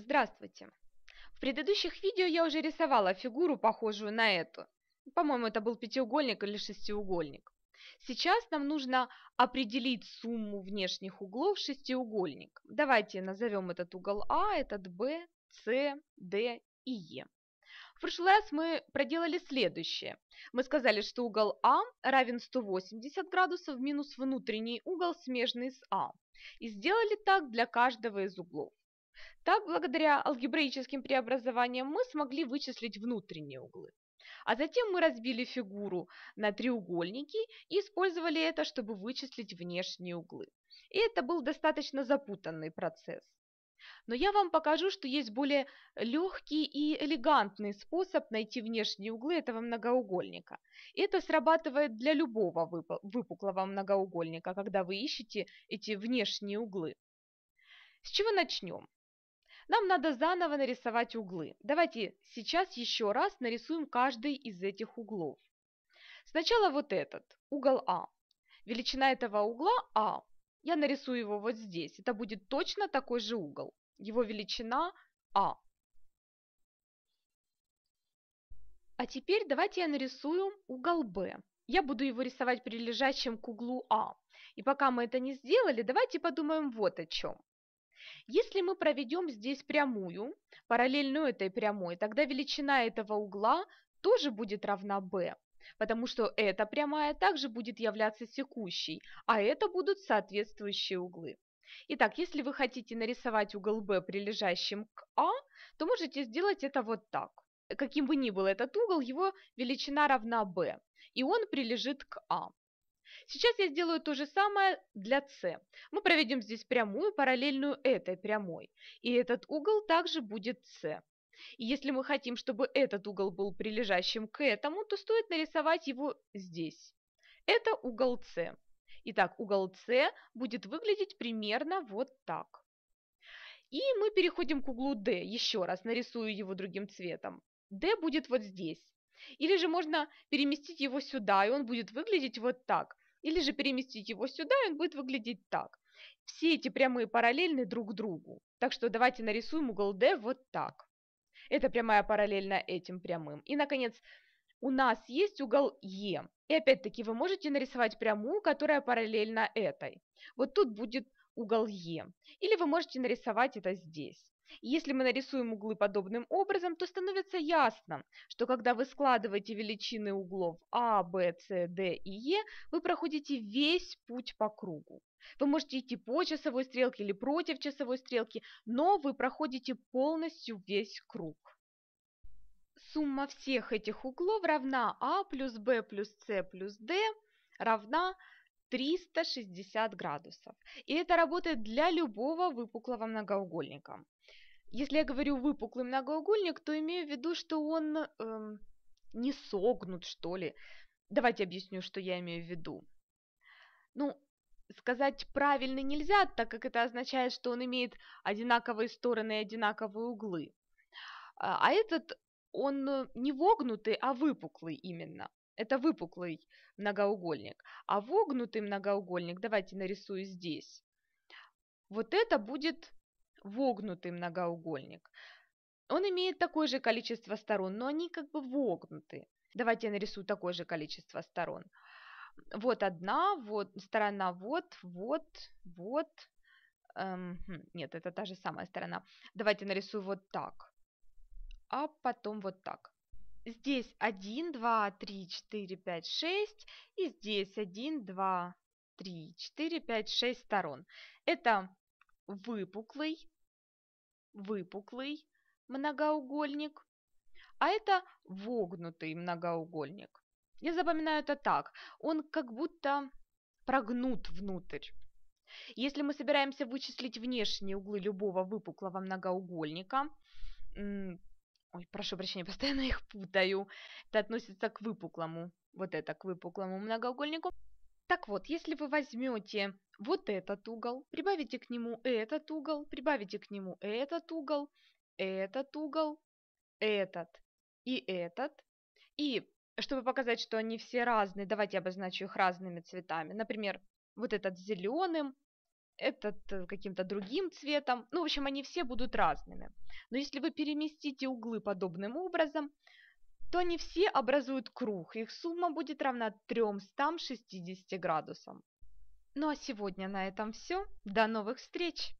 Здравствуйте! В предыдущих видео я уже рисовала фигуру, похожую на эту. По-моему, это был пятиугольник или шестиугольник. Сейчас нам нужно определить сумму внешних углов шестиугольник. Давайте назовем этот угол А, этот Б, С, Д и Е. В прошлый раз мы проделали следующее. Мы сказали, что угол А равен 180 градусов минус внутренний угол, смежный с А. И сделали так для каждого из углов. Так, благодаря алгебраическим преобразованиям мы смогли вычислить внутренние углы. А затем мы разбили фигуру на треугольники и использовали это, чтобы вычислить внешние углы. И это был достаточно запутанный процесс. Но я вам покажу, что есть более легкий и элегантный способ найти внешние углы этого многоугольника. это срабатывает для любого выпуклого многоугольника, когда вы ищете эти внешние углы. С чего начнем? Нам надо заново нарисовать углы. Давайте сейчас еще раз нарисуем каждый из этих углов. Сначала вот этот, угол А. Величина этого угла А. Я нарисую его вот здесь. Это будет точно такой же угол. Его величина А. А теперь давайте я нарисую угол Б. Я буду его рисовать прилежащим к углу А. И пока мы это не сделали, давайте подумаем вот о чем. Если мы проведем здесь прямую, параллельную этой прямой, тогда величина этого угла тоже будет равна b, потому что эта прямая также будет являться секущей, а это будут соответствующие углы. Итак, если вы хотите нарисовать угол b, прилежащим к а, то можете сделать это вот так. Каким бы ни был этот угол, его величина равна b, и он прилежит к а. Сейчас я сделаю то же самое для С. Мы проведем здесь прямую, параллельную этой прямой. И этот угол также будет С. И если мы хотим, чтобы этот угол был прилежащим к этому, то стоит нарисовать его здесь. Это угол С. Итак, угол С будет выглядеть примерно вот так. И мы переходим к углу D. Еще раз нарисую его другим цветом. D будет вот здесь. Или же можно переместить его сюда, и он будет выглядеть вот так или же переместить его сюда, и он будет выглядеть так. Все эти прямые параллельны друг другу. Так что давайте нарисуем угол D вот так. Это прямая параллельна этим прямым. И, наконец, у нас есть угол E. И опять-таки вы можете нарисовать прямую, которая параллельна этой. Вот тут будет угол Е. Или вы можете нарисовать это здесь. если мы нарисуем углы подобным образом, то становится ясно, что когда вы складываете величины углов А, Б, С, Д и Е, вы проходите весь путь по кругу. Вы можете идти по часовой стрелке или против часовой стрелки, но вы проходите полностью весь круг. Сумма всех этих углов равна А плюс Б плюс С плюс Д равна 360 градусов. И это работает для любого выпуклого многоугольника. Если я говорю выпуклый многоугольник, то имею в виду, что он эм, не согнут, что ли. Давайте объясню, что я имею в виду. Ну, сказать правильно нельзя, так как это означает, что он имеет одинаковые стороны и одинаковые углы. А, а этот, он э, не вогнутый, а выпуклый именно это выпуклый многоугольник. А вогнутый многоугольник, давайте нарисую здесь. Вот это будет вогнутый многоугольник. Он имеет такое же количество сторон, но они как бы вогнуты. Давайте я нарисую такое же количество сторон. Вот одна, вот сторона, вот, вот, вот. Эм, хм, нет, это та же самая сторона. Давайте нарисую вот так. А потом вот так. Здесь 1, 2, 3, 4, 5, 6. И здесь 1, 2, 3, 4, 5, 6 сторон. Это выпуклый, выпуклый многоугольник, а это вогнутый многоугольник. Я запоминаю это так. Он как будто прогнут внутрь. Если мы собираемся вычислить внешние углы любого выпуклого многоугольника, Ой, прошу прощения, постоянно их путаю. Это относится к выпуклому. Вот это к выпуклому многоугольнику. Так вот, если вы возьмете вот этот угол, прибавите к нему этот угол, прибавите к нему этот угол, этот угол, этот и этот. И чтобы показать, что они все разные, давайте обозначу их разными цветами. Например, вот этот зеленым, этот э, каким-то другим цветом. Ну, в общем, они все будут разными. Но если вы переместите углы подобным образом, то они все образуют круг. Их сумма будет равна 360 градусам. Ну а сегодня на этом все. До новых встреч!